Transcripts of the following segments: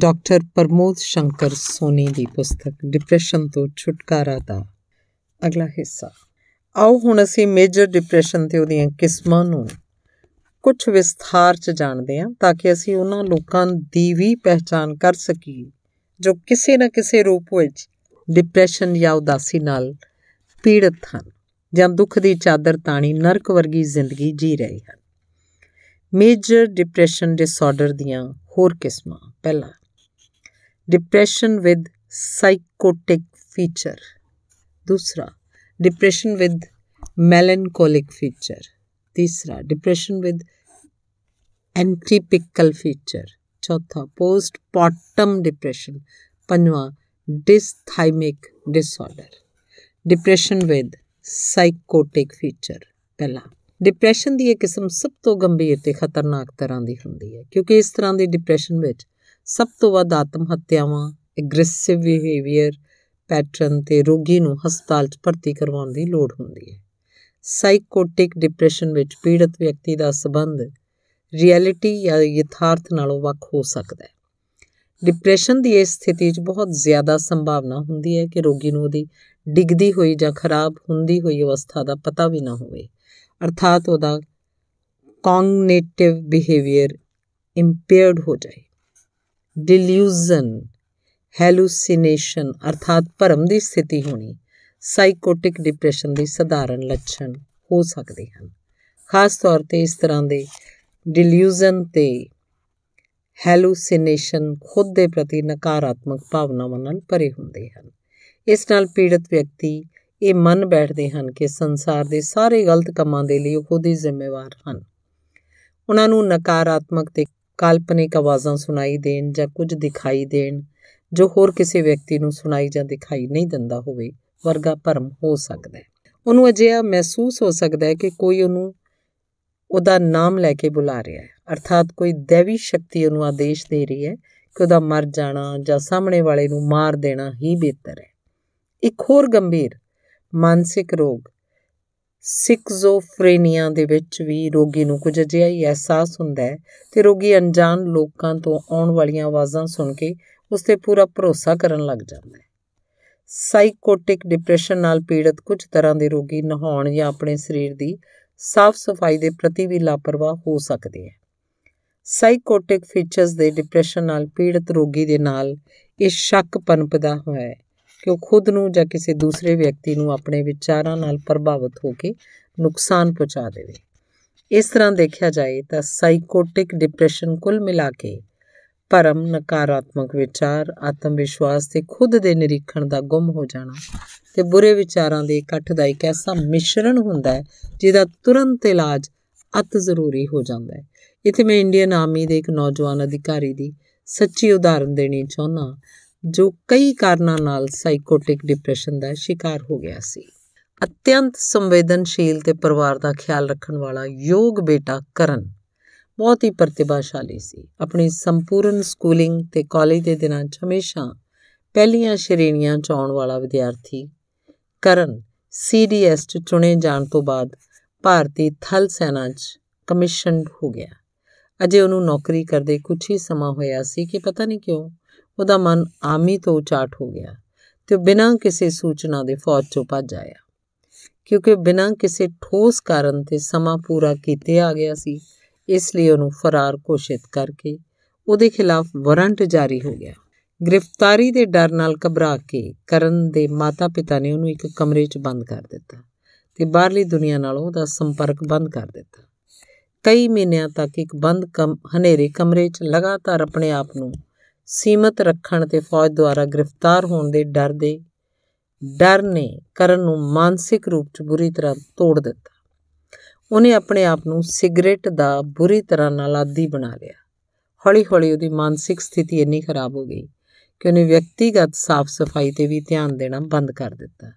doctor Pramod Shankar Soni ਦੀ ਪੁਸਤਕ depression ਤੋਂ ਛੁਟਕਾਰਾ ਦਾ ਅਗਲਾ ਹਿੱਸਾ ਆਓ ਹੁਣ ਅਸੀਂ ਮੇਜਰ ਡਿਪਰੈਸ਼ਨ ਤੇ ਉਹਦੀਆਂ ਕਿਸਮਾਂ ਨੂੰ ਕੁਝ ਵਿਸਥਾਰ ਚ ਜਾਣਦੇ ਹਾਂ ਤਾਂ ਕਿ ਅਸੀਂ ਉਹਨਾਂ ਲੋਕਾਂ ਦੀ ਵੀ ਪਹਿਚਾਨ ਕਰ ਸਕੀਏ ਜੋ ਕਿਸੇ ਨਾ ਕਿਸੇ ਰੂਪ ਵਿੱਚ ਡਿਪਰੈਸ਼ਨ ਜਾਂ ਉਦਾਸੀ ਨਾਲ ਪੀੜਤ ਹਨ ਜਾਂ ਦੁੱਖ ਦੀ ਚਾਦਰ ਤਾਣੀ ਨਰਕ ਵਰਗੀ ਜ਼ਿੰਦਗੀ ਜੀ ਰਹੇ ਹਨ ਮੇਜਰ ਡਿਪਰੈਸ਼ਨ ਡਿਸਆਰਡਰ ਦੀਆਂ ਹੋਰ ਕਿਸਮਾਂ ਪਹਿਲਾ ਡਿਪਰੈਸ਼ਨ ਵਿਦ ਸਾਈਕੋਟਿਕ ਫੀਚਰ ਦੂਸਰਾ ਡਿਪਰੈਸ਼ਨ ਵਿਦ ਮੈਲਨਕੋਲਿਕ ਫੀਚਰ ਤੀਸਰਾ ਡਿਪਰੈਸ਼ਨ ਵਿਦ ਐਂਟੀਪਿਕਲ ਫੀਚਰ ਚੌਥਾ ਪੋਸਟ ਪਾਟਮ ਡਿਪਰੈਸ਼ਨ ਪੰਜਵਾਂ dysthymic disorder depression with psychotic feature ਪਹਿਲਾ ਡਿਪਰੈਸ਼ਨ ਦੀ ਇਹ ਕਿਸਮ ਸਭ ਤੋਂ ਗੰਭੀਰ ਤੇ ਖਤਰਨਾਕ ਤਰ੍ਹਾਂ ਦੀ ਹੁੰਦੀ ਹੈ ਕਿਉਂਕਿ ਇਸ ਤਰ੍ਹਾਂ ਦੇ ਡਿਪਰੈਸ਼ਨ ਵਿੱਚ ਸਭ ਤੋਂ ਵੱਧ ਆਤਮ ਹੱਤਿਆਵਾਂ ਐਗਰੈਸਿਵ ਬਿਹੇਵੀਅਰ ਪੈਟਰਨ ਤੇ ਰੋਗੀ ਨੂੰ ਹਸਪਤਾਲ 'ਚ ਭਰਤੀ ਕਰਵਾਉਣ ਦੀ ਲੋੜ ਹੁੰਦੀ ਹੈ ਸਾਈਕੋਟਿਕ ਡਿਪਰੈਸ਼ਨ ਵਿੱਚ ਪੀੜਤ ਵਿਅਕਤੀ ਦਾ ਸਬੰਧ ਰਿਐਲਿਟੀ ਜਾਂ ਯਥਾਰਥ ਨਾਲੋਂ ਵੱਖ ਹੋ ਸਕਦਾ ਹੈ ਡਿਪਰੈਸ਼ਨ ਦੀ ਇਸ ਸਥਿਤੀ 'ਚ ਬਹੁਤ ਜ਼ਿਆਦਾ ਸੰਭਾਵਨਾ ਹੁੰਦੀ ਹੈ ਕਿ ਰੋਗੀ ਨੂੰ ਉਹਦੀ ਡਿੱਗਦੀ ਹੋਈ ਜਾਂ ਖਰਾਬ ਹੁੰਦੀ ਹੋਈ ਅਵਸਥਾ ਦਾ ਪਤਾ ਵੀ ਨਾ ਹੋਵੇ ਅਰਥਾਤ ਉਹਦਾ ਕੌਗਨੀਟਿਵ ਬਿਹੇਵੀਅਰ ਇੰਪੇਅਰਡ ਹੋ ਜਾਏ ਡਿਲੂਜ਼ਨ ਹੈਲੂਸੀਨੇਸ਼ਨ ਅਰਥਾਤ ਭਰਮ ਦੀ ਸਥਿਤੀ ਹੋਣੀ ਸਾਈਕੋਟਿਕ ਡਿਪਰੈਸ਼ਨ ਦੇ ਸਧਾਰਨ ਲੱਛਣ ਹੋ ਸਕਦੇ ਹਨ ਖਾਸ ਤੌਰ ਤੇ ਇਸ ਤਰ੍ਹਾਂ ਦੇ ਡਿਲੂਜ਼ਨ ਤੇ ਹੈਲੂਸੀਨੇਸ਼ਨ ਖੁਦ ਦੇ ਪ੍ਰਤੀ ਨਕਾਰਾਤਮਕ ਭਾਵਨਾਵਾਂ ਨਾਲ ਭਰੇ ਹੁੰਦੇ ਹਨ ਇਸ ਨਾਲ ਪੀੜਤ ਵਿਅਕਤੀ ਇਹ ਮੰਨ ਬੈਠਦੇ ਹਨ ਕਿ ਸੰਸਾਰ ਦੇ ਸਾਰੇ ਗਲਤ ਕੰਮਾਂ ਦੇ ਲਈ ਉਹ ਖੁਦ ਹੀ ਜ਼ਿੰਮੇਵਾਰ ਹਨ ਉਹਨਾਂ ਨੂੰ ਨਕਾਰਾਤਮਕ ਤੇ ਕਾਲਪਨਿਕ ਆਵਾਜ਼ਾਂ ਸੁਣਾਈ ਦੇਣ ਜਾਂ ਕੁਝ ਦਿਖਾਈ ਦੇਣ ਜੋ ਹੋਰ ਕਿਸੇ ਵਿਅਕਤੀ ਨੂੰ ਸੁਣਾਈ ਜਾਂ ਦਿਖਾਈ ਨਹੀਂ ਦਿੰਦਾ ਹੋਵੇ ਵਰਗਾ ਭਰਮ ਹੋ ਸਕਦਾ ਹੈ ਉਹਨੂੰ ਅਜਿਹਾ ਮਹਿਸੂਸ ਹੋ ਸਕਦਾ ਹੈ ਕਿ ਕੋਈ ਉਹਨੂੰ ਉਹਦਾ ਨਾਮ ਲੈ ਕੇ ਬੁਲਾ ਰਿਹਾ ਹੈ ਅਰਥਾਤ ਕੋਈ ਦੇਵੀ ਸ਼ਕਤੀ ਉਹਨੂੰ ਆਦੇਸ਼ ਦੇ ਰਹੀ ਹੈ ਕਿ ਉਹਦਾ ਮਰ ਜਾਣਾ ਜਾਂ ਸਾਹਮਣੇ ਵਾਲੇ ਨੂੰ ਮਾਰ ਦੇਣਾ ਹੀ ਬਿਹਤਰ ਹੈ ਇੱਕ ਹੋਰ ਗੰਭੀਰ ਮਾਨਸਿਕ ਰੋਗ ਸਿਕਜ਼ੋਫਰੇਨੀਆ ਦੇ ਵਿੱਚ ਵੀ ਰੋਗੀ ਨੂੰ ਕੁਝ ਅਜਿਹਾ ਹੀ ਅਹਿਸਾਸ ਹੁੰਦਾ ਹੈ ਤੇ ਰੋਗੀ ਅਣਜਾਣ ਲੋਕਾਂ ਤੋਂ ਆਉਣ ਵਾਲੀਆਂ ਆਵਾਜ਼ਾਂ ਸੁਣ ਕੇ ਉਸ ਤੇ ਪੂਰਾ ਭਰੋਸਾ ਕਰਨ ਲੱਗ ਜਾਂਦਾ ਹੈ ਸਾਈਕੋਟਿਕ ਡਿਪਰੈਸ਼ਨ ਨਾਲ ਪੀੜਤ ਕੁਝ ਤਰ੍ਹਾਂ ਦੇ ਰੋਗੀ ਨਹਾਉਣ ਜਾਂ ਆਪਣੇ ਸਰੀਰ ਦੀ ਸਾਫ਼ ਸਫਾਈ ਦੇ ਪ੍ਰਤੀ ਵੀ ਲਾਪਰਵਾਹ ਹੋ ਸਕਦੇ ਹੈ ਸਾਈਕੋਟਿਕ ਫੀਚਰਸ ਦੇ ਡਿਪਰੈਸ਼ਨ ਨਾਲ ਪੀੜਤ ਰੋਗੀ ਦੇ ਨਾਲ ਇਹ ਸ਼ੱਕ ਪਨਪਦਾ ਹੋਇਆ ਹੈ ਕਿ ਉਹ ਖੁਦ ਨੂੰ ਜਾਂ ਕਿਸੇ ਦੂਸਰੇ ਵਿਅਕਤੀ ਨੂੰ ਆਪਣੇ ਵਿਚਾਰਾਂ ਨਾਲ ਪ੍ਰਭਾਵਿਤ ਹੋ ਕੇ ਨੁਕਸਾਨ ਪਹੁੰਚਾ ਦੇਵੇ ਇਸ ਤਰ੍ਹਾਂ ਦੇਖਿਆ ਜਾਏ ਤਾਂ ਸਾਈਕੋਟਿਕ ਡਿਪਰੈਸ਼ਨ ਕੁੱਲ ਮਿਲਾ ਕੇ ਪਰਮ ਨਕਾਰਾਤਮਕ ਵਿਚਾਰ ਆਤਮ ਵਿਸ਼ਵਾਸ ਤੇ ਖੁਦ ਦੇ ਨਿਰੀਖਣ ਦਾ ਗੁੰਮ ਹੋ ਜਾਣਾ ਤੇ ਬੁਰੇ ਵਿਚਾਰਾਂ ਦੇ ਇਕੱਠ ਦਾ ਇੱਕ ਐਸਾ ਮਿਸ਼ਰਣ ਹੁੰਦਾ ਹੈ ਜਿਹਦਾ ਤੁਰੰਤ ਇਲਾਜ ਅਤ ਜ਼ਰੂਰੀ ਹੋ ਜਾਂਦਾ ਹੈ ਇਥੇ ਮੈਂ ਇੰਡੀਅਨ ਆਰਮੀ ਦੇ ਇੱਕ ਨੌਜਵਾਨ ਅਧਿਕਾਰੀ ਦੀ ਸੱਚੀ ਉਦਾਹਰਨ ਦੇਣੀ ਚਾਹੁੰਦਾ ਜੋ ਕਈ ਕਾਰਨਾਂ ਨਾਲ ਸਾਈਕੋਟਿਕ ਡਿਪਰੈਸ਼ਨ ਦਾ ਸ਼ਿਕਾਰ ਹੋ ਗਿਆ ਸੀ ਅਤਿਅੰਤ ਸੰਵੇਦਨਸ਼ੀਲ ਤੇ ਪਰਿਵਾਰ ਦਾ ਖਿਆਲ ਰੱਖਣ ਵਾਲਾ ਯੋਗ ਬੇਟਾ ਕਰਨ ਬਹੁਤ ਹੀ ਪ੍ਰਤਿਭਾਸ਼ਾਲੀ ਸੀ ਆਪਣੀ ਸੰਪੂਰਨ ਸਕੂਲਿੰਗ ਤੇ ਕਾਲਜ ਦੇ ਦਿਨਾਂ 'ਚ ਹਮੇਸ਼ਾ ਪਹਿਲੀਆਂ ਸ਼੍ਰੇਣੀਆਂ 'ਚ ਆਉਣ ਵਾਲਾ ਵਿਦਿਆਰਥੀ ਕਰਨ ਸੀਡੀਐਸ 'ਚ ਚੁਣੇ ਜਾਣ ਤੋਂ ਬਾਅਦ ਭਾਰਤੀ ਥਲ ਸੈਨਾ 'ਚ ਕਮਿਸ਼ਨਡ ਹੋ ਗਿਆ ਅਜੇ ਉਹਨੂੰ ਨੌਕਰੀ ਕਰਦੇ ਕੁਝ ਹੀ ਸਮਾਂ ਹੋਇਆ ਸੀ ਕਿ ਪਤਾ ਨਹੀਂ ਕਿਉਂ ਉਹਦਾ ਮਨ ਆਮੀ ਤੋਂ ਉਚਾਟ ਹੋ ਗਿਆ ਤੇ ਬਿਨਾਂ ਕਿਸੇ ਸੂਚਨਾ ਦੇ ਫੌਜ ਚੋਂ ਭੱਜ ਆਇਆ ਕਿਉਂਕਿ ਬਿਨਾਂ ਕਿਸੇ ਠੋਸ ਕਾਰਨ ਤੇ ਸਮਾਂ ਪੂਰਾ ਕੀਤੇ ਆ ਗਿਆ ਸੀ ਇਸ ਲਈ ਉਹਨੂੰ ਫਰਾਰ ਘੋਸ਼ਿਤ ਕਰਕੇ ਉਹਦੇ ਖਿਲਾਫ ਵਾਰੰਟ ਜਾਰੀ ਹੋ ਗਿਆ ਗ੍ਰਿਫਤਾਰੀ ਦੇ ਡਰ ਨਾਲ ਘਬਰਾ ਕੇ ਕਰਨ ਦੇ ਮਾਤਾ-ਪਿਤਾ ਨੇ ਉਹਨੂੰ ਇੱਕ ਕਮਰੇ 'ਚ ਬੰਦ ਕਰ ਦਿੱਤਾ ਤੇ ਬਾਹਰਲੀ ਦੁਨੀਆ ਨਾਲ ਉਹਦਾ ਸੰਪਰਕ ਬੰਦ ਕਰ ਦਿੱਤਾ ਕਈ ਮਹੀਨਿਆਂ ਤੱਕ ਇੱਕ ਬੰਦ ਹਨੇਰੇ ਕਮਰੇ 'ਚ ਲਗਾਤਾਰ ਆਪਣੇ ਆਪ ਨੂੰ ਸੀਮਤ ਰੱਖਣ ਤੇ ਫੌਜ ਦੁਆਰਾ ਗ੍ਰਿਫਤਾਰ ਹੋਣ ਦੇ ਡਰ ਦੇ ਡਰ ਨੇ ਕਰਨ ਨੂੰ ਮਾਨਸਿਕ ਰੂਪ 'ਚ ਬੁਰੀ ਤਰ੍ਹਾਂ ਤੋੜ ਦਿੱਤਾ ਉਹਨੇ ਆਪਣੇ ਆਪ ਨੂੰ ਸਿਗਰਟ ਦਾ ਬੁਰੀ ਤਰ੍ਹਾਂ ਨਾਲ ਆਦੀ ਬਣਾ ਲਿਆ ਹੌਲੀ-ਹੌਲੀ ਉਹਦੀ ਮਾਨਸਿਕ ਸਥਿਤੀ ਇੰਨੀ ਖਰਾਬ ਹੋ ਗਈ ਕਿ ਉਹਨੇ ਵਿਅਕਤੀਗਤ ਸਾਫ਼ ਸਫਾਈ ਤੇ ਵੀ ਧਿਆਨ ਦੇਣਾ ਬੰਦ ਕਰ ਦਿੱਤਾ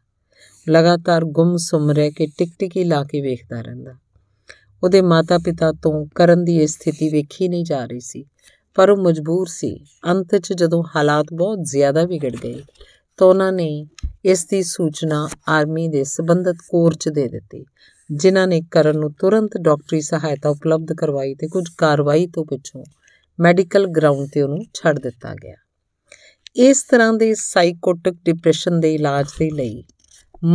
ਲਗਾਤਾਰ ਗੁੰਮ-ਸੁੰਮ ਰਹਿ ਕੇ ਟਿਕ-ਟਿਕੀ ਲਾ ਕੇ ਵੇਖਦਾ ਰਹਿੰਦਾ ਉਹਦੇ ਮਾਤਾ-ਪਿਤਾ ਤੋਂ ਕਰਨ ਦੀ ਇਹ ਸਥਿਤੀ ਵੇਖੀ ਨਹੀਂ ਜਾ ਰਹੀ ਸੀ ਪਰ ਉਹ ਮਜਬੂਰ ਸੀ ਅੰਤ 'ਚ ਜਦੋਂ ਹਾਲਾਤ ਬਹੁਤ ਜ਼ਿਆਦਾ ਵਿਗੜ ਗਏ ਤਾਂ ਉਹਨਾਂ ਨੇ ਇਸ ਦੀ ਸੂਚਨਾ ਆਰਮੀ ਦੇ ਸਬੰਧਤ ਕੋਰ 'ਚ ਦੇ ਦਿੱਤੀ ਜਿਨ੍ਹਾਂ ਨੇ ਕਰਨ ਨੂੰ ਤੁਰੰਤ ਡਾਕਟਰੀ ਸਹਾਇਤਾ ਉਪਲਬਧ ਕਰਵਾਈ ਤੇ ਕੁਝ ਕਾਰਵਾਈ ਤੋਂ ਪਿੱਛੋਂ ਮੈਡੀਕਲ ਗਰਾਊਂਡ ਤੇ ਉਹਨੂੰ ਛੱਡ ਦਿੱਤਾ ਗਿਆ ਇਸ ਤਰ੍ਹਾਂ ਦੇ ਸਾਈਕੋਟਿਕ ਡਿਪਰੈਸ਼ਨ ਦੇ ਇਲਾਜ ਦੇ ਲਈ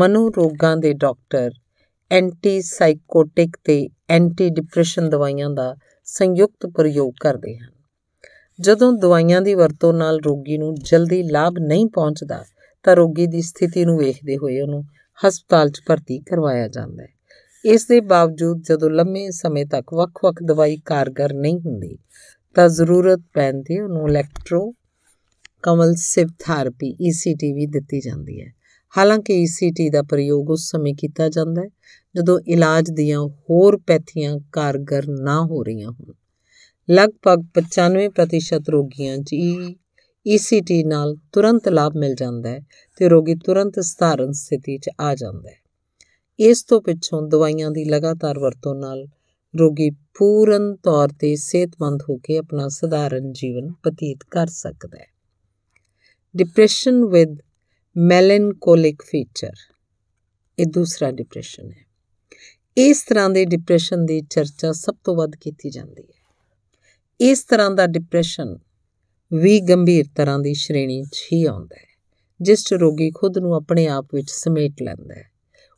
ਮਨੋ ਰੋਗਾਂ ਦੇ ਡਾਕਟਰ ਐਂਟੀ ਸਾਈਕੋਟਿਕ ਤੇ ਐਂਟੀ ਡਿਪਰੈਸ਼ਨ ਦਵਾਈਆਂ ਦਾ ਸੰਯੁਕਤ ਪ੍ਰਯੋਗ ਕਰਦੇ ਹਨ ਜਦੋਂ ਦਵਾਈਆਂ ਦੀ ਵਰਤੋਂ ਨਾਲ ਰੋਗੀ ਨੂੰ ਜਲਦੀ ਲਾਭ ਨਹੀਂ ਪਹੁੰਚਦਾ ਤਾਂ ਰੋਗੀ ਦੀ ਸਥਿਤੀ ਨੂੰ ਵੇਖਦੇ ਹੋਏ ਉਹਨੂੰ ਹਸਪਤਾਲ 'ਚ ਭਰਤੀ ਕਰਵਾਇਆ ਜਾਂਦਾ ਹੈ ਇਸ ਦੇ ਬਾਵਜੂਦ ਜਦੋਂ ਲੰਮੇ ਸਮੇਂ ਤੱਕ ਵੱਖ-ਵੱਖ ਦਵਾਈ ਕਾਰਗਰ ਨਹੀਂ ਹੁੰਦੀ ਤਾਂ ਜ਼ਰੂਰਤ ਪੈਣ ਤੇ ਉਹਨੂੰ ਇਲੈਕਟ੍ਰੋ ਕਮਲਸਿਵ ਥੈਰੇਪੀ ECT ਵੀ ਦਿੱਤੀ ਜਾਂਦੀ ਹੈ ਹਾਲਾਂਕਿ ECT ਦਾ ਪ੍ਰਯੋਗ ਉਸ ਸਮੇਂ ਕੀਤਾ ਜਾਂਦਾ ਹੈ ਜਦੋਂ ਇਲਾਜ ਦੀਆਂ ਹੋਰ ਪੈਥੀਆਂ ਕਾਰਗਰ ਨਾ ਹੋ ਰਹੀਆਂ ਹੋਣ ਲਗਭਗ 95% ਰੋਗੀਆਂ 'ਚ ਈਸੀਟੀ e ਨਾਲ ਤੁਰੰਤ ਲਾਭ ਮਿਲ ਜਾਂਦਾ ਹੈ ਤੇ ਰੋਗੀ ਤੁਰੰਤ ਸਧਾਰਨ ਸਥਿਤੀ 'ਚ ਆ ਜਾਂਦਾ ਹੈ ਇਸ ਤੋਂ ਪਿੱਛੋਂ ਦਵਾਈਆਂ ਦੀ ਲਗਾਤਾਰ ਵਰਤੋਂ ਨਾਲ ਰੋਗੀ ਪੂਰਨ ਤੌਰ ਤੇ ਸਿਹਤਮੰਦ ਹੋ ਕੇ ਆਪਣਾ ਸਧਾਰਨ ਜੀਵਨ ਬਤੀਤ ਕਰ ਸਕਦਾ ਹੈ ਡਿਪਰੈਸ਼ਨ ਵਿਦ ਮੈਲਨਕੋਲਿਕ ਫੀਚਰ ਇਹ ਦੂਸਰਾ ਡਿਪਰੈਸ਼ਨ ਹੈ ਇਸ ਤਰ੍ਹਾਂ ਦੇ ਡਿਪਰੈਸ਼ਨ ਦੀ ਚਰਚਾ ਸਭ ਤੋਂ ਵੱਧ ਕੀਤੀ ਜਾਂਦੀ ਹੈ ਇਸ ਤਰ੍ਹਾਂ ਦਾ ਡਿਪਰੈਸ਼ਨ ਵੀ ਗੰਭੀਰ ਤਰ੍ਹਾਂ ਦੀ ਸ਼੍ਰੇਣੀ 'ਚ ਹੀ ਆਉਂਦਾ ਹੈ ਜਿਸ 'ਚ ਰੋਗੀ ਖੁਦ ਨੂੰ ਆਪਣੇ ਆਪ ਵਿੱਚ ਸਮੇਟ ਲੈਂਦਾ ਹੈ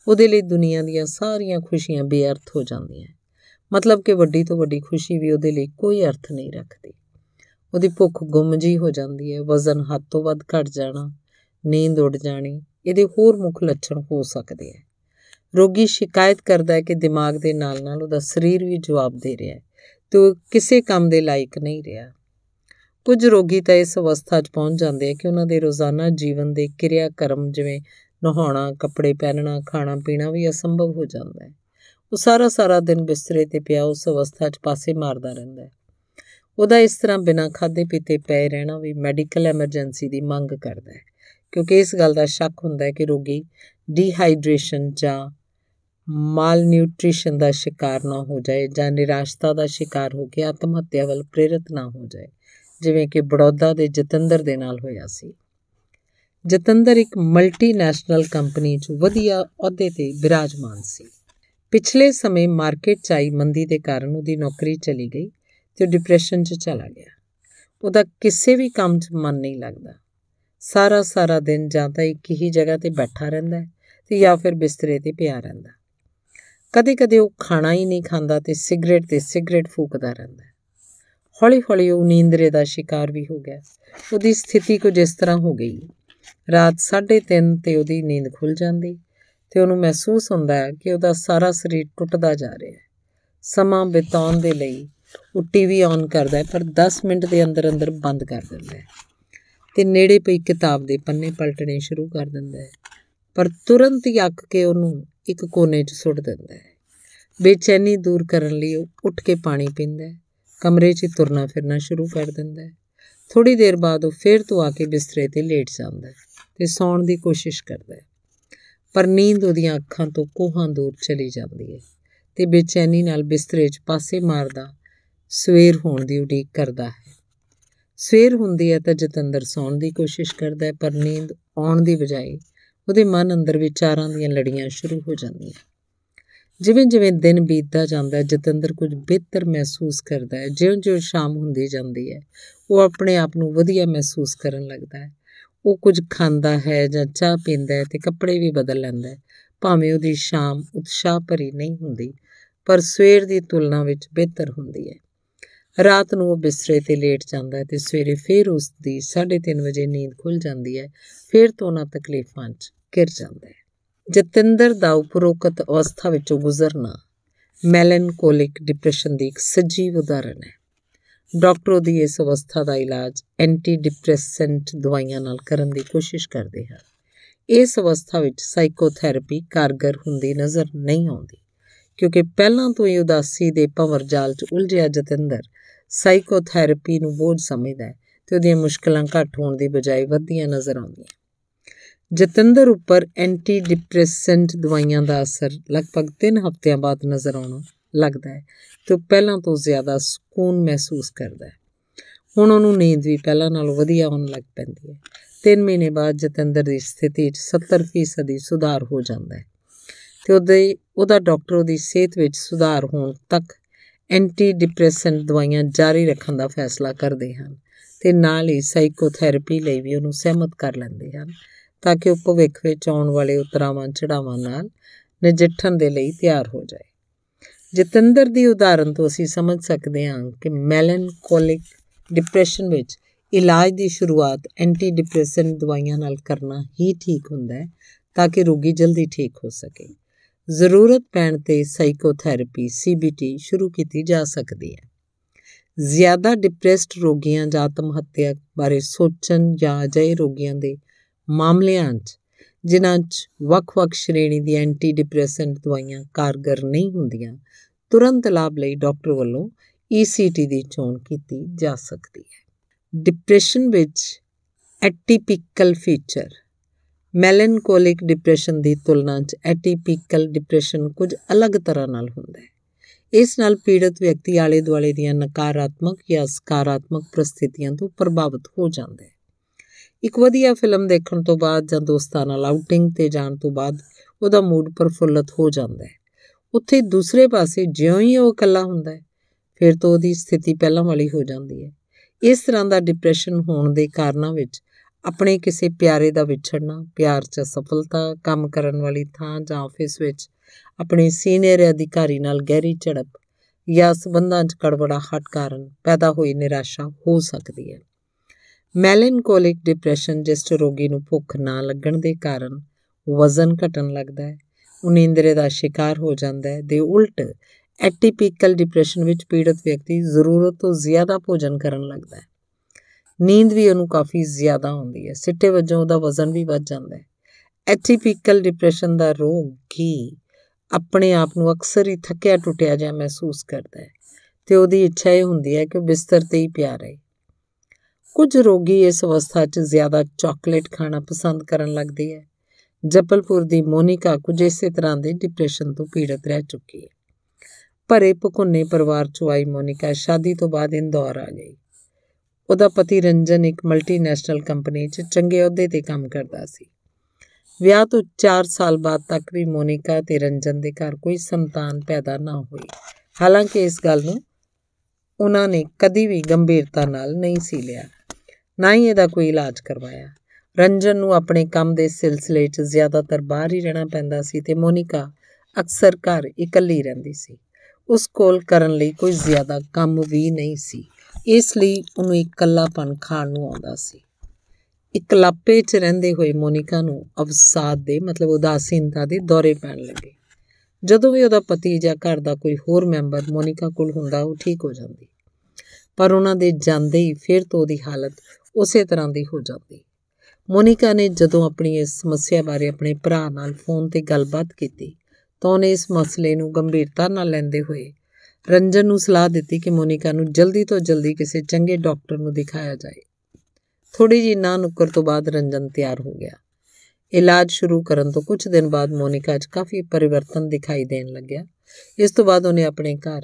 ਉਹਦੇ ਲਈ ਦੁਨੀਆ ਦੀਆਂ ਸਾਰੀਆਂ ਖੁਸ਼ੀਆਂ ਬੇਅਰਥ ਹੋ ਜਾਂਦੀਆਂ ਮਤਲਬ ਕਿ ਵੱਡੀ ਤੋਂ ਵੱਡੀ ਖੁਸ਼ੀ ਵੀ ਉਹਦੇ ਲਈ ਕੋਈ ਅਰਥ ਨਹੀਂ ਰੱਖਦੀ ਉਹਦੀ ਭੁੱਖ ਗੁੰਮ ਜੀ ਹੋ ਜਾਂਦੀ ਹੈ ਵਜ਼ਨ ਹੱਦ ਤੋਂ ਵੱਧ ਘਟ ਜਾਣਾ ਨੀਂਦ ਉੱਡ ਜਾਣੀ ਇਹਦੇ ਹੋਰ ਮੁੱਖ ਲੱਛਣ ਹੋ ਸਕਦੇ ਆ ਰੋਗੀ ਸ਼ਿਕਾਇਤ ਕਰਦਾ ਹੈ ਕਿ ਦਿਮਾਗ ਦੇ ਨਾਲ ਨਾਲ ਉਹਦਾ ਸਰੀਰ ਵੀ ਜਵਾਬ ਦੇ ਰਿਹਾ ਹੈ ਤੇ ਉਹ ਕਿਸੇ ਕੰਮ ਦੇ ਲਾਇਕ ਨਹੀਂ ਰਿਹਾ ਕੁਝ ਰੋਗੀ ਤਾਂ ਇਸ ਅਵਸਥਾ 'ਚ ਪਹੁੰਚ ਜਾਂਦੇ ਆ ਕਿ ਉਹਨਾਂ ਦੇ ਰੋਜ਼ਾਨਾ ਜੀਵਨ ਦੇ ਕਿਰਿਆ ਕਰਮ ਜਿਵੇਂ ਨਹਾਉਣਾ ਕੱਪੜੇ ਪਹਿਨਣਾ ਖਾਣਾ ਪੀਣਾ ਵੀ ਅਸੰਭਵ ਹੋ ਜਾਂਦਾ ਹੈ ਉਹ ਸਾਰਾ ਸਾਰਾ ਦਿਨ ਬਿਸਤਰੇ ਤੇ ਪਿਆ ਉਸ ਅਵਸਥਾ 'ਚ ਪਾਸੇ ਮਾਰਦਾ ਰਹਿੰਦਾ ਹੈ ਉਹਦਾ ਇਸ ਤਰ੍ਹਾਂ ਬਿਨਾਂ ਖਾਦੇ ਪੀਤੇ ਪਏ ਰਹਿਣਾ ਵੀ ਮੈਡੀਕਲ ਐਮਰਜੈਂਸੀ ਦੀ ਮੰਗ ਕਰਦਾ ਹੈ ਕਿਉਂਕਿ ਇਸ ਗੱਲ ਦਾ ਸ਼ੱਕ ਹੁੰਦਾ ਹੈ ਕਿ ਰੋਗੀ ਡੀਹਾਈਡਰੇਸ਼ਨ ਜਾਂ ਮਾਲ ਨਿਊਟ੍ਰੀਸ਼ਨ ਦਾ ਸ਼ਿਕਾਰ ਨਾ ਹੋ ਜਾਏ ਜਾਂ ਨਿਰਾਸ਼ਤਾ ਦਾ ਸ਼ਿਕਾਰ ਹੋ ਕੇ ਆਤਮ ਹੱਤਿਆ ਵੱਲ ਪ੍ਰੇਰਿਤ ਨਾ ਹੋ ਜਾਏ ਜਿਵੇਂ ਕਿ ਬੜੌਦਾ ਦੇ ਜਤਿੰਦਰ ਦੇ ਨਾਲ ਹੋਇਆ ਸੀ ਜਤਿੰਦਰ ਇੱਕ ਮਲਟੀਨੈਸ਼ਨਲ ਕੰਪਨੀ 'ਚ ਵਧੀਆ ਅਹੁਦੇ ਤੇ ਬਿਰਾਜਮਾਨ ਸੀ ਪਿਛਲੇ ਸਮੇਂ ਮਾਰਕੀਟ 'ਚ ਆਈ ਮੰਦੀ ਦੇ ਕਾਰਨ ਉਹਦੀ ਨੌਕਰੀ ਚਲੀ ਗਈ ਤੇ ਡਿਪਰੈਸ਼ਨ 'ਚ ਚਲਾ ਗਿਆ ਉਹਦਾ ਕਿਸੇ ਵੀ ਕੰਮ 'ਚ ਮਨ ਨਹੀਂ ਲੱਗਦਾ ਸਾਰਾ ਸਾਰਾ ਦਿਨ ਜਾਂ ਤਾਂ ਇੱਕ ਹੀ ਜਗ੍ਹਾ ਤੇ ਬੈਠਾ ਰਹਿੰਦਾ ਤੇ ਜਾਂ ਫਿਰ ਬਿਸਤਰੇ ਤੇ ਪਿਆ ਰਹਿੰਦਾ ਕਦੇ-ਕਦੇ ਉਹ ਖਾਣਾ ਹੀ ਨਹੀਂ ਖਾਂਦਾ ਤੇ ਸਿਗਰਟ ਤੇ ਸਿਗਰਟ ਫੂਕਦਾ ਰਹਿੰਦਾ ਹੌਲੀ-ਹੌਲੀ ਉਹ ਨੀਂਦਰੇ ਦਾ ਸ਼ਿਕਾਰ ਵੀ ਹੋ ਗਿਆ ਉਹਦੀ ਸਥਿਤੀ ਕੁਝ ਇਸ ਤਰ੍ਹਾਂ ਹੋ ਗਈ ਰਾਤ 3:30 ਤੇ ਉਹਦੀ ਨੀਂਦ ਖੁੱਲ ਜਾਂਦੀ ਤੇ ਉਹਨੂੰ ਮਹਿਸੂਸ ਹੁੰਦਾ ਹੈ ਕਿ ਉਹਦਾ ਸਾਰਾ ਸਰੀਰ ਟੁੱਟਦਾ ਜਾ ਰਿਹਾ ਹੈ ਸਮਾਂ ਬਿਤਾਉਣ ਦੇ ਲਈ ਉਹ ਟੀਵੀ ਆਨ ਕਰਦਾ ਹੈ ਪਰ 10 ਮਿੰਟ ਦੇ ਅੰਦਰ ਅੰਦਰ ਬੰਦ ਕਰ ਦਿੰਦਾ ਹੈ ਤੇ ਨੇੜੇ ਪਈ ਕਿਤਾਬ ਦੇ ਪੰਨੇ ਪਲਟਣੇ ਸ਼ੁਰੂ ਕਰ ਦਿੰਦਾ ਹੈ ਪਰ ਤੁਰੰਤ ਹੀ ਅੱਖ ਕੇ ਉਹਨੂੰ ਇੱਕ ਕੋਨੇ 'ਚ ਸੁੱਟ ਦਿੰਦਾ ਹੈ ਬੇਚੈਨੀ ਦੂਰ ਕਰਨ ਲਈ ਉਹ ਉੱਠ ਕੇ ਪਾਣੀ ਪੀਂਦਾ ਹੈ ਕਮਰੇ 'ਚ ਤੁਰਨਾ ਫਿਰਨਾ ਸ਼ੁਰੂ ਕਰ ਦਿੰਦਾ ਹੈ ਥੋੜੀ ਦੇਰ ਬਾਅਦ ਉਹ ਫੇਰ ਤੋਂ ਆ ਕੇ ਬਿਸਤਰੇ ਤੇ ਲੇਟ ਜਾਂਦਾ ਹੈ ਤੇ ਸੌਣ ਦੀ ਕੋਸ਼ਿਸ਼ ਕਰਦਾ ਹੈ ਪਰ ਨੀਂਦ ਉਹਦੀਆਂ ਅੱਖਾਂ ਤੋਂ ਕੋਹਾਂ ਦੂਰ ਚਲੀ ਜਾਂਦੀ ਹੈ ਤੇ ਬੇਚੈਨੀ ਨਾਲ ਬਿਸਤਰੇ 'ਚ ਪਾਸੇ ਮਾਰਦਾ ਸਵੇਰ ਹੋਣ ਦੀ ਉਡੀਕ ਕਰਦਾ ਹੈ ਸਵੇਰ ਹੁੰਦੀ ਹੈ ਤਾਂ ਜਤਿੰਦਰ ਸੌਣ ਦੀ ਕੋਸ਼ਿਸ਼ ਕਰਦਾ ਹੈ ਪਰ ਨੀਂਦ ਆਉਣ ਦੀ ਬਜਾਏ ਉਹਦੇ ਮਨ ਅੰਦਰ ਵਿਚਾਰਾਂ ਦੀਆਂ ਲੜੀਆਂ ਸ਼ੁਰੂ ਹੋ ਜਾਂਦੀਆਂ ਜਿਵੇਂ-ਜਿਵੇਂ ਦਿਨ ਬੀਤਦਾ ਜਾਂਦਾ ਹੈ ਜਤਿੰਦਰ ਕੁਝ ਬਿਹਤਰ ਮਹਿਸੂਸ ਕਰਦਾ ਹੈ ਜਿਉਂ-ਜਿਉਂ ਸ਼ਾਮ ਹੁੰਦੀ ਜਾਂਦੀ ਹੈ ਉਹ ਆਪਣੇ ਆਪ ਨੂੰ ਵਧੀਆ ਮਹਿਸੂਸ ਕਰਨ ਲੱਗਦਾ ਹੈ ਉਹ ਕੁਝ ਖਾਂਦਾ ਹੈ ਜਾਂ ਚਾਹ ਪੀਂਦਾ ਹੈ ਤੇ ਕੱਪੜੇ ਵੀ ਬਦਲ ਲੈਂਦਾ ਹੈ ਭਾਵੇਂ ਉਹਦੀ ਸ਼ਾਮ ਉਤਸ਼ਾਹ ਭਰੀ ਨਹੀਂ ਹੁੰਦੀ ਪਰ ਸਵੇਰ ਦੀ ਤੁਲਨਾ ਵਿੱਚ ਬਿਹਤਰ ਹੁੰਦੀ ਹੈ ਰਾਤ ਨੂੰ ਉਹ ਬਿਸਤਰੇ ਤੇ ਲੇਟ ਜਾਂਦਾ ਹੈ ਤੇ ਸਵੇਰੇ ਫੇਰ ਉਸ ਦੀ 3:30 ਵਜੇ ਨੀਂਦ ਖੁੱਲ ਜਾਂਦੀ ਹੈ ਫੇਰ ਤੋਂ ਨਾ ਤਕਲੀਫਾਂ 'ਚ ਘਿਰ ਜਾਂਦਾ ਹੈ ਜਤਿੰਦਰ ਦਾ ਉਪਰੋਕਤ ਅਵਸਥਾ ਵਿੱਚੋਂ ਗੁਜ਼ਰਨਾ ਮੈਲਨਕੋਲਿਕ ਡਿਪਰੈਸ਼ਨ ਦੀ ਇੱਕ ਸਜੀਵ ਉਦਾਹਰਨ ਹੈ ਡਾਕਟਰ ਉਹਦੀ ਇਸ ਅਵਸਥਾ ਦਾ ਇਲਾਜ ਐਂਟੀ ਡਿਪਰੈਸੈਂਟ ਦਵਾਈਆਂ ਨਾਲ ਕਰਨ ਦੀ ਕੋਸ਼ਿਸ਼ ਕਰਦੇ ਹਨ ਇਸ ਅਵਸਥਾ ਵਿੱਚ ਸਾਈਕੋਥੈਰੇਪੀ ਕਾਰਗਰ ਹੁੰਦੀ ਨਜ਼ਰ ਨਹੀਂ ਆਉਂਦੀ ਕਿਉਂਕਿ ਪਹਿਲਾਂ ਤੋਂ ਹੀ ਉਦਾਸੀ ਦੇ ਭੰਵਰ ਜਾਲ 'ਚ ਉਲਝਿਆ ਜਤਿੰਦਰ ਸਾਈਕੋਥੈਰੇਪੀ ਨੂੰ ਬੋਝ ਸਮਝਦਾ ਹੈ ਤੇ ਉਹਦੀਆਂ ਮੁਸ਼ਕਲਾਂ ਘੱਟ ਹੋਣ ਦੀ ਬਜਾਏ ਵਧਦੀਆਂ ਨਜ਼ਰ ਆਉਂਦੀਆਂ ਜਤਿੰਦਰ ਉੱਪਰ ਐਂਟੀ ਡਿਪਰੈਸੈਂਟ ਦਵਾਈਆਂ ਦਾ ਅਸਰ ਲਗਭਗ 3 ਹਫ਼ਤਿਆਂ ਬਾਅਦ ਨਜ਼ਰ ਆਉਣਾ ਲੱਗਦਾ ਹੈ ਤੇ ਪਹਿਲਾਂ ਤੋਂ ਜ਼ਿਆਦਾ ਸਕੂਨ ਮਹਿਸੂਸ ਕਰਦਾ ਹੈ ਹੁਣ ਉਹਨੂੰ ਨੀਂਦ ਵੀ ਪਹਿਲਾਂ ਨਾਲੋਂ ਵਧੀਆ ਆਉਣ ਲੱਗ ਪੈਂਦੀ ਹੈ 3 ਮਹੀਨੇ ਬਾਅਦ ਜਤਿੰਦਰ ਦੀ ਸਥਿਤੀ 'ਚ 70% ਦੀ ਸੁਧਾਰ ਹੋ ਜਾਂਦਾ ਹੈ ਤੇ ਉਹਦੇ ਉਹਦਾ ਡਾਕਟਰ ਉਹਦੀ ਸਿਹਤ ਵਿੱਚ ਸੁਧਾਰ ਹੋਣ ਤੱਕ ਐਂਟੀ ਡਿਪਰੈਸੈਂਟ ਦਵਾਈਆਂ ਜਾਰੀ ਰੱਖਣ ਦਾ ਫੈਸਲਾ ਕਰਦੇ ਹਨ ਤੇ ਨਾਲ ਹੀ ਸਾਈਕੋਥੈਰੇਪੀ ਲਈ ਵੀ ਉਹਨੂੰ ਸਹਿਮਤ ਕਰ ਲੈਂਦੇ ਹਨ ਤਾਂ ਕਿ ਉਹ ਭਵਿੱਖ ਵਿੱਚ ਆਉਣ ਵਾਲੇ ਉਤਰਾਵਾਂ ਚੜਾਵਾਂ ਨਾਲ ਨਜਿੱਠਣ ਦੇ ਲਈ ਤਿਆਰ ਹੋ ਜਾਏ ਜਤਿੰਦਰ ਦੀ ਉਦਾਹਰਨ ਤੋਂ ਅਸੀਂ ਸਮਝ ਸਕਦੇ ਹਾਂ ਕਿ ਮੈਲਨਕੋਲਿਕ ਡਿਪਰੈਸ਼ਨ ਵਿੱਚ ਇਲਾਜ ਦੀ ਸ਼ੁਰੂਆਤ ਐਂਟੀ ਡਿਪਰੈਸੈਂਟ ਦਵਾਈਆਂ ਨਾਲ ਕਰਨਾ ਹੀ ਠੀਕ ਹੁੰਦਾ ਹੈ ਤਾਂ ਕਿ ਰੋਗੀ ਜਲਦੀ ਠੀਕ ਹੋ ਸਕੇ ਜ਼ਰੂਰਤ ਪੈਣ ਤੇ ਸਾਈਕੋਥੈਰੇਪੀ ਸੀਬੀਟੀ ਸ਼ੁਰੂ ਕੀਤੀ ਜਾ ਸਕਦੀ ਹੈ ਜ਼ਿਆਦਾ ਡਿਪਰੈਸਡ ਰੋਗੀਆਂ ਜਾਂ ਆਤਮ ਹੱਤਿਆ ਬਾਰੇ ਸੋਚਣ ਜਾਂ ਅਜਿਹੇ ਰੋਗੀਆਂ ਦੇ ਮਾਮਲਿਆਂ 'ਚ ਜਿਨ੍ਹਾਂ 'ਚ ਵੱਖ-ਵੱਖ ਸ਼੍ਰੇਣੀ ਦੀ ਐਂਟੀ ਡਿਪਰੈਸੈਂਟ ਦਵਾਈਆਂ ਕਾਰਗਰ ਨਹੀਂ ਹੁੰਦੀਆਂ ਤੁਰੰਤ ਲਾਭ ਲਈ ਡਾਕਟਰ ਵੱਲੋਂ ECT ਦੀ ਚੋਣ ਕੀਤੀ ਜਾ ਸਕਦੀ ਹੈ ਡਿਪਰੈਸ਼ਨ ਵਿੱਚ ਐਟੀਪੀਕਲ ਫੀਚਰ ਮੈਲਨਕੋਲਿਕ ਡਿਪਰੈਸ਼ਨ ਦੀ ਤੁਲਨਾ 'ਚ ਐਟੀਪੀਕਲ ਡਿਪਰੈਸ਼ਨ ਕੁਝ ਅਲੱਗ ਤਰ੍ਹਾਂ ਨਾਲ ਹੁੰਦਾ ਹੈ ਇਸ ਨਾਲ ਪੀੜਤ ਵਿਅਕਤੀ ਆਲੇ ਦੁਆਲੇ ਦੀਆਂ ਨਕਾਰਾਤਮਕ ਜਾਂ ਸਕਾਰਾਤਮਕ ਪ੍ਰਸਥਿਤੀਆਂ ਤੋਂ ਪ੍ਰਭਾਵਿਤ ਹੋ ਜਾਂਦਾ ਹੈ ਇੱਕ ਵਧੀਆ ਫਿਲਮ ਦੇਖਣ ਤੋਂ ਬਾਅਦ ਜਾਂ ਦੋਸਤਾਂ ਨਾਲ ਆਊਟਿੰਗ ਤੇ ਜਾਣ ਤੋਂ ਬਾਅਦ ਉਹਦਾ ਮੂਡ ਪਰਫੁੱਲਤ ਹੋ ਜਾਂਦਾ ਹੈ ਉੱਥੇ ਦੂਸਰੇ ਪਾਸੇ ਜਿਉਂ ਹੀ ਉਹ ਇਕੱਲਾ ਹੁੰਦਾ ਹੈ ਫਿਰ ਤੋਂ ਉਹਦੀ ਸਥਿਤੀ ਪਹਿਲਾਂ ਵਾਲੀ ਹੋ ਜਾਂਦੀ ਹੈ ਇਸ ਤਰ੍ਹਾਂ ਦਾ ਡਿਪਰੈਸ਼ਨ ਹੋਣ ਦੇ ਕਾਰਨਾਂ ਵਿੱਚ ਆਪਣੇ ਕਿਸੇ ਪਿਆਰੇ ਦਾ ਵਿਛੜਨਾ ਪਿਆਰ 'ਚ ਸਫਲਤਾ ਕੰਮ ਕਰਨ ਵਾਲੀ ਥਾਂ ਜਾਂ ਆਫਿਸ ਵਿੱਚ ਆਪਣੇ ਸੀਨੀਅਰ ਅਧਿਕਾਰੀ ਨਾਲ ਗਹਿਰੀ ਝੜਪ ਜਾਂ ਸਬੰਧਾਂ 'ਚ ਹਟ ਕਾਰਨ ਪੈਦਾ ਹੋਈ ਨਿਰਾਸ਼ਾ ਹੋ ਸਕਦੀ ਹੈ ਮੈਲਨਕੋਲਿਕ ਡਿਪਰੈਸ਼ਨ ਜਿਸ ਤੋਂ ਰੋਗੀ ਨੂੰ ਭੁੱਖ ਨਾ ਲੱਗਣ ਦੇ ਕਾਰਨ ਵਜ਼ਨ ਘਟਣ ਲੱਗਦਾ ਹੈ ਉਹ ਨੀਂਦਰੇ ਦਾ ਸ਼ਿਕਾਰ ਹੋ ਜਾਂਦਾ ਹੈ ਦੇ ਉਲਟ ਐਟੀਪੀਕਲ ਡਿਪਰੈਸ਼ਨ ਵਿੱਚ ਪੀੜਤ ਵਿਅਕਤੀ ਜ਼ਰੂਰਤ ਤੋਂ ਜ਼ਿਆਦਾ ਭੋਜਨ ਕਰਨ ਲੱਗਦਾ ਹੈ ਨੀਂਦ ਵੀ ਉਹਨੂੰ ਕਾਫੀ ਜ਼ਿਆਦਾ ਹੁੰਦੀ ਹੈ ਸਿੱਟੇ ਵਜੋਂ ਉਹਦਾ ਵਜ਼ਨ ਵੀ ਵੱਧ ਜਾਂਦਾ ਹੈ ਐਟੀਪੀਕਲ ਡਿਪਰੈਸ਼ਨ ਦਾ ਰੋਗੀ ਆਪਣੇ ਆਪ ਨੂੰ ਅਕਸਰ ਹੀ ਥੱਕਿਆ ਟੁੱਟਿਆ ਜਿਹਾ ਮਹਿਸੂਸ ਕਰਦਾ ਹੈ ਤੇ ਉਹਦੀ ਇੱਛਾ ਇਹ ਹੁੰਦੀ ਹੈ ਕਿ ਬਿਸਤਰ ਤੇ ਹੀ ਪਿਆ ਰਹੇ ਕੁਝ ਰੋਗੀ ਇਸ ਅਵਸਥਾ 'ਚ ਜ਼ਿਆਦਾ ਚਾਕਲੇਟ ਖਾਣਾ ਪਸੰਦ ਕਰਨ ਲੱਗਦੇ ਹੈ ਜੱਪਲਪੁਰ ਦੀ ਮੋਨਿਕਾ ਕੁਝ ਇਸੇ ਤਰ੍ਹਾਂ ਦੇ ਡਿਪਰੈਸ਼ਨ ਤੋਂ ਪੀੜਤ ਰਹਿ ਚੁੱਕੀ ਹੈ ਭਰੇ ਭਕੁੰਨੇ ਪਰਿਵਾਰ 'ਚੋਂ ਆਈ ਮੋਨਿਕਾ ਸ਼ਾਦੀ ਤੋਂ ਬਾਅਦ ਇੰਦੌਰ ਆ ਗਈ ਉਹਦਾ ਪਤੀ ਰੰਜਨ ਇੱਕ ਮਲਟੀਨੈਸ਼ਨਲ ਕੰਪਨੀ 'ਚ ਚੰਗੇ ਅਹੁਦੇ ਤੇ ਕੰਮ ਕਰਦਾ ਸੀ ਵਿਆਹ ਤੋਂ 4 ਸਾਲ ਬਾਅਦ ਤੱਕ ਵੀ ਮੋਨਿਕਾ ਤੇ ਰੰਜਨ ਦੇ ਘਰ ਕੋਈ ਸੰਤਾਨ ਪੈਦਾ ਨਾ ਹੋਈ ਹਾਲਾਂਕਿ ਇਸ ਗੱਲ ਨੂੰ ਉਹਨਾਂ ਨੇ ਕਦੀ ਵੀ ਗੰਭੀਰਤਾ ਨਾਲ ਨਹੀਂ ਸੀ ਲਿਆ ਨਾ ਹੀ ਇਹਦਾ ਕੋਈ ਇਲਾਜ ਕਰਵਾਇਆ ਰੰਜਨ ਨੂੰ ਆਪਣੇ ਕੰਮ ਦੇ ਸਿਲਸਿਲੇ 'ਚ ਜ਼ਿਆਦਾਤਰ ਬਾਹਰ ਹੀ ਰਹਿਣਾ ਪੈਂਦਾ ਸੀ ਤੇ ਮੋਨਿਕਾ ਅਕਸਰ ਘਰ ਇਕੱਲੀ ਰਹਿੰਦੀ ਸੀ ਉਸ ਕੋਲ ਕਰਨ ਲਈ ਕੋਈ ਜ਼ਿਆਦਾ ਕੰਮ ਵੀ ਨਹੀਂ ਸੀ ਇਸ ਲਈ ਉਹਨੂੰ ਇਕੱਲਾਪਨ ਖਾਣ ਨੂੰ ਆਉਂਦਾ ਸੀ ਇਕਲਾਪੇ 'ਚ ਰਹਿੰਦੇ ਹੋਏ ਮੋਨਿਕਾ ਨੂੰ ਅਵਸਾਦ ਦੇ ਮਤਲਬ ਉਦਾਸੀਨਤਾ ਦੇ ਦੌਰੇ ਪੈਣ ਲੱਗੇ ਜਦੋਂ ਵੀ ਉਹਦਾ ਪਤੀ ਜਾਂ ਘਰ ਦਾ ਕੋਈ ਹੋਰ ਮੈਂਬਰ ਮੋਨਿਕਾ ਕੋਲ ਹੁੰਦਾ ਉਹ ਠੀਕ ਹੋ ਜਾਂਦੀ ਪਰ ਉਹਨਾਂ ਦੇ ਜਾਂਦੇ ਹੀ ਫਿਰ ਤੋਂ ਉਹਦੀ ਹਾਲਤ ਉਸੇ ਤਰ੍ਹਾਂ ਦੀ ਹੋ ਜਾਂਦੀ ਮੋਨਿਕਾ ਨੇ ਜਦੋਂ ਆਪਣੀ ਇਸ ਸਮੱਸਿਆ ਬਾਰੇ ਆਪਣੇ ਭਰਾ ਨਾਲ ਫੋਨ ਤੇ ਗੱਲਬਾਤ ਕੀਤੀ ਤਾਂ ਉਹਨੇ ਇਸ ਮਸਲੇ ਨੂੰ ਗੰਭੀਰਤਾ ਨਾਲ ਲੈਂਦੇ ਹੋਏ ਰੰਜਨ ਨੂੰ ਸਲਾਹ ਦਿੱਤੀ ਕਿ ਮੋਨਿਕਾ ਨੂੰ ਜਲਦੀ ਤੋਂ ਜਲਦੀ ਕਿਸੇ ਚੰਗੇ ਡਾਕਟਰ ਨੂੰ ਦਿਖਾਇਆ ਜਾਏ ਥੋੜੀ ਜੀ ਨਾ ਨੁਕਰ ਤੋਂ ਬਾਅਦ ਰੰਜਨ ਤਿਆਰ ਹੋ ਗਿਆ ਇਲਾਜ ਸ਼ੁਰੂ ਕਰਨ ਤੋਂ ਕੁਝ ਦਿਨ ਬਾਅਦ ਮੋਨਿਕਾ 'ਚ ਕਾਫੀ ਪਰਿਵਰਤਨ ਦਿਖਾਈ ਦੇਣ ਲੱਗਿਆ ਇਸ ਤੋਂ ਬਾਅਦ ਉਹਨੇ ਆਪਣੇ ਘਰ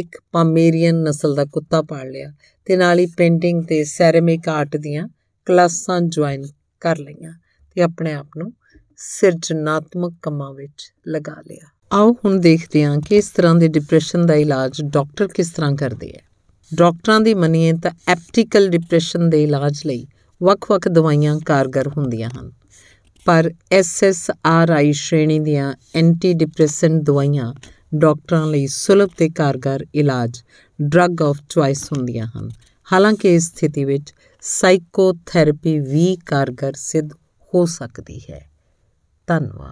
ਇੱਕ ਪਾਮੇਰੀਅਨ ਨਸਲ ਦਾ ਕੁੱਤਾ ਪਾਲ ਲਿਆ ਤੇ ਨਾਲ ਹੀ ਪੇਂਟਿੰਗ ਤੇ ਸੈਰਾਮਿਕ ਆਰਟ ਦੀਆਂ ਕਲਾਸਾਂ ਜੁਆਇਨ ਕਰ ਲਈਆਂ ਤੇ ਆਪਣੇ ਆਪ ਨੂੰ ਸਿਰਜਣਾਤਮਕ ਕੰਮਾਂ ਵਿੱਚ ਲਗਾ ਲਿਆ ਆਓ ਹੁਣ ਦੇਖਦੇ ਹਾਂ ਕਿ ਇਸ ਤਰ੍ਹਾਂ ਦੇ ਡਿਪਰੈਸ਼ਨ ਦਾ ਇਲਾਜ ਡਾਕਟਰ ਕਿਸ ਤਰ੍ਹਾਂ ਕਰਦੇ ਹੈ ਡਾਕਟਰਾਂ ਦੀ ਮੰਨੀਏ ਤਾਂ ਐਪਟੀਕਲ ਡਿਪਰੈਸ਼ਨ ਦੇ ਇਲਾਜ ਲਈ ਵੱਖ-ਵੱਖ ਦਵਾਈਆਂ ਕਾਰਗਰ ਹੁੰਦੀਆਂ ਹਨ ਪਰ ਐਸਐਸਆਰਆਈ ਸ਼੍ਰੇਣੀ ਦੀਆਂ ਐਂਟੀ ਡਿਪਰੈਸੈਂਟ ਦਵਾਈਆਂ ਡਾਕਟਰਾਂ ਲਈ ਸੁਲਭ ਤੇ ਕਾਰਗਰ ਇਲਾਜ ਡਰੱਗ ਆਫ ਚੁਆਇਸ ਹੁੰਦੀਆਂ ਹਨ ਹਾਲਾਂਕਿ ਇਸ ਸਥਿਤੀ ਵਿੱਚ ਸਾਈਕੋਥੈਰੇਪੀ ਵੀ ਕਾਰਗਰ ਸਿੱਧ ਹੋ ਸਕਦੀ ਹੈ ਧੰਨਵਾਦ